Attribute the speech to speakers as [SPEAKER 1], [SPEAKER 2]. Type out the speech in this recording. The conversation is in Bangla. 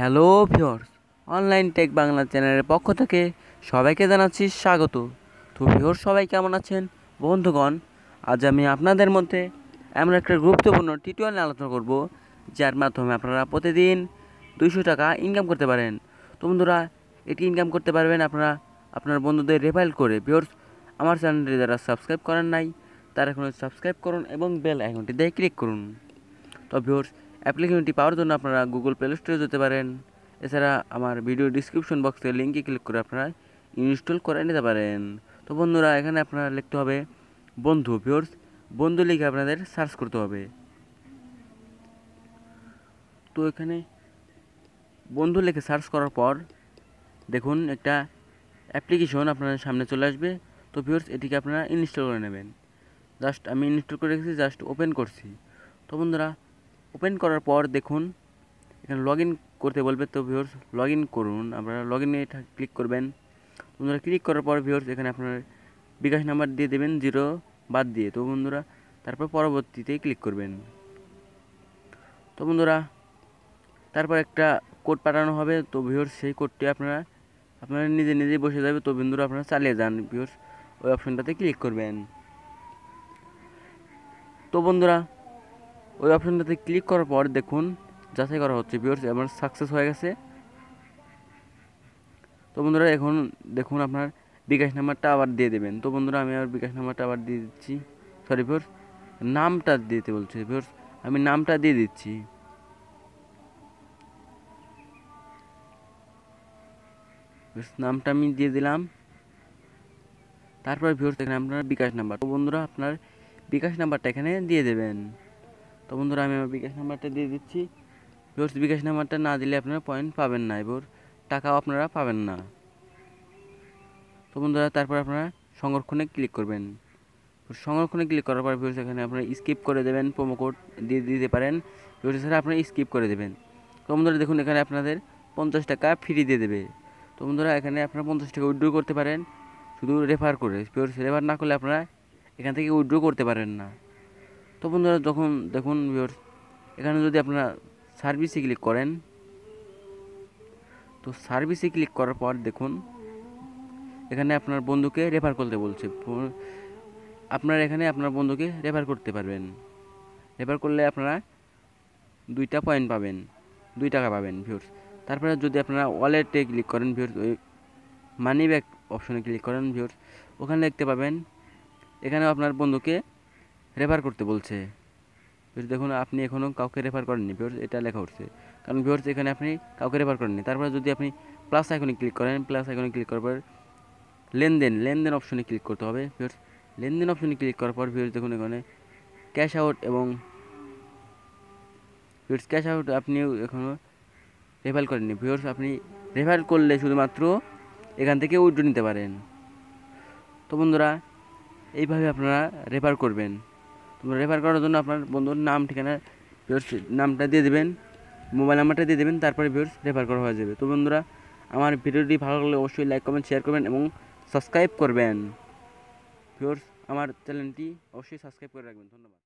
[SPEAKER 1] hello viewers online tech Bangla চ্যানেলের পক্ষ থেকে সবাইকে জানাচ্ছি স্বাগত তো ভিওর্স সবাই কেমন আছেন বন্ধুগণ আজ আমি আপনাদের মধ্যে এমন একটা গুরুত্বপূর্ণ টি টিউটোরিয়াল আলোচনা করব যার মাধ্যমে আপনারা প্রতিদিন দুইশো টাকা ইনকাম করতে পারেন তো বন্ধুরা এটি ইনকাম করতে পারবেন আপনারা আপনার বন্ধুদের রেফাইল করে ভিওর্স আমার চ্যানেলটি যারা সাবস্ক্রাইব করেন নাই তারা এখন সাবস্ক্রাইব করুন এবং বেল দিয়ে ক্লিক করুন তো ভিওর্স অ্যাপ্লিকেশনটি পাওয়ার জন্য আপনারা গুগল প্লে স্টোরে যেতে পারেন এছাড়া আমার ভিডিও ডিসক্রিপশন বক্সে লিঙ্কে ক্লিক করে আপনারা ইনস্টল করে নিতে পারেন তো বন্ধুরা এখানে আপনারা লিখতে হবে বন্ধু ভিওর্স বন্ধু লিখে আপনাদের সার্চ করতে হবে তো এখানে বন্ধু লিখে সার্চ করার পর দেখুন একটা অ্যাপ্লিকেশন আপনাদের সামনে চলে আসবে তো ভিওর্স এটিকে আপনারা ইনস্টল করে নেবেন জাস্ট আমি ইনস্টল করে রেখেছি জাস্ট ওপেন করছি তো বন্ধুরা ওপেন করার পর দেখুন এখানে লগ করতে বলবে তো ভিওর্স লগ করুন আপনারা লগ ইনে ক্লিক করবেন বন্ধুরা ক্লিক করার পর ভিওর্স এখানে আপনার বিকাশ নাম্বার দিয়ে দেবেন জিরো বাদ দিয়ে তো বন্ধুরা তারপর পরবর্তীতে ক্লিক করবেন তো বন্ধুরা তারপর একটা কোড পাঠানো হবে তো ভিউর্স সেই কোডটি আপনারা আপনারা নিজে নিজেই বসে যাবে তো বন্ধুরা আপনারা চালিয়ে যান ভিউর্স ওই অপশনটাতে ক্লিক করবেন তো বন্ধুরা ওই অপশনটাতে ক্লিক করার পর দেখুন যাচাই করা হচ্ছে ভিউর্স আমার সাকসেস হয়ে গেছে তো বন্ধুরা এখন দেখুন আপনার বিকাশ নাম্বারটা আবার দিয়ে দেবেন তো বন্ধুরা আমি আমার বিকাশ নাম্বারটা আবার দিয়ে দিচ্ছি সরি ভিউর্স নামটা দিতে বলছে ভিউর্স আমি নামটা দিয়ে দিচ্ছি নামটা আমি দিয়ে দিলাম তারপর ভিউর্স এখানে আপনার বিকাশ নাম্বার তো বন্ধুরা আপনার বিকাশ নাম্বারটা এখানে দিয়ে দেবেন তো বন্ধুরা আমি আমার বিকাশ নাম্বারটা দিয়ে দিচ্ছি ভিউর্স বিকাশ নাম্বারটা না দিলে আপনারা পয়েন্ট পাবেন না এবার টাকাও আপনারা পাবেন না তো বন্ধুরা তারপর আপনারা সংরক্ষণে ক্লিক করবেন সংরক্ষণে ক্লিক করার পর ভিউর্স এখানে আপনারা স্কিপ করে দেবেন প্রোমো কোড দিয়ে দিতে পারেন ভিউর্স এছাড়া আপনারা স্কিপ করে দেবেন তো বন্ধুরা দেখুন এখানে আপনাদের পঞ্চাশ টাকা ফ্রি দিয়ে দেবে তো বন্ধুরা এখানে আপনারা পঞ্চাশ টাকা উইড্রো করতে পারেন শুধু রেফার করে রেফার না করলে আপনারা এখান থেকে উইড্রো করতে পারেন না তো বন্ধুরা যখন দেখুন ভিউয়ার্স এখানে যদি আপনারা সার্ভিসে ক্লিক করেন তো সার্ভিসে ক্লিক করার পর দেখুন এখানে আপনার বন্ধুকে রেফার করতে বলছে আপনার এখানে আপনার বন্ধুকে রেফার করতে পারবেন রেফার করলে আপনারা দুইটা পয়েন্ট পাবেন দুই টাকা পাবেন ভিউর্স তারপরে যদি আপনারা ওয়ালেটে ক্লিক করেন ভিউর্স ওই মানি ব্যাগ অপশনে ক্লিক করেন ভিউর্স ওখানে দেখতে পাবেন এখানে আপনার বন্ধুকে রেফার করতে বলছে ভিউর্স দেখুন আপনি এখনও কাউকে রেফার করেননি ভিউর্স এটা লেখা উঠছে কারণ ভিউর্স এখানে আপনি কাউকে রেফার করেননি তারপরে যদি আপনি প্লাস আইকনে ক্লিক করেন প্লাস আইকনে ক্লিক করার পর লেনদেন লেনদেন অপশনে ক্লিক করতে হবে ভিওর্স লেনদেন অপশনে ক্লিক করার পর ভিউর্স দেখুন এখানে ক্যাশ আউট এবং ভিউর্স ক্যাশ আউট আপনি এখনও রেফার করেননি ভিওর্স আপনি রেফার করলে শুধুমাত্র এখান থেকে উইড্রো নিতে পারেন তো বন্ধুরা এইভাবে আপনারা রেফার করবেন তো রেফার করার জন্য আপনার বন্ধুর নাম ঠিকানা ভিউর্স নামটা দিয়ে দেবেন মোবাইল নাম্বারটা দিয়ে দেবেন তারপরে ভিউর্স রেফার করা হয়ে যাবে তো বন্ধুরা আমার ভিডিওটি ভালো লাগলে অবশ্যই লাইক করবেন শেয়ার করবেন এবং সাবস্ক্রাইব করবেন ভিউর্স আমার চ্যানেলটি অবশ্যই সাবস্ক্রাইব করে রাখবেন ধন্যবাদ